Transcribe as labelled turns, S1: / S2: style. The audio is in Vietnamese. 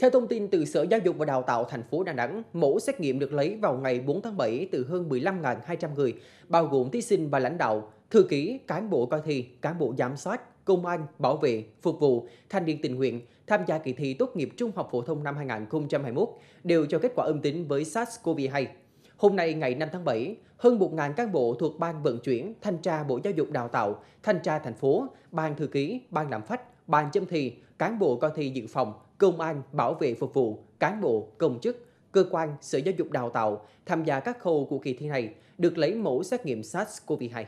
S1: Theo thông tin từ Sở Giáo dục và Đào tạo thành phố Đà Nẵng, mẫu xét nghiệm được lấy vào ngày 4 tháng 7 từ hơn 15.200 người, bao gồm thí sinh và lãnh đạo, thư ký, cán bộ coi thi, cán bộ giám sát, công an, bảo vệ, phục vụ, thanh niên tình nguyện tham gia kỳ thi tốt nghiệp trung học phổ thông năm 2021 đều cho kết quả âm tính với SARS-CoV-2. Hôm nay ngày 5 tháng 7, hơn 1.000 cán bộ thuộc Ban vận chuyển, Thanh tra Bộ Giáo dục Đào tạo, Thanh tra thành phố, Ban thư ký, Ban làm phách, ban chấm thi, cán bộ coi thi dự phòng, công an, bảo vệ phục vụ, cán bộ, công chức, cơ quan, sở giáo dục đào tạo tham gia các khâu của kỳ thi này được lấy mẫu xét nghiệm SARS-CoV-2.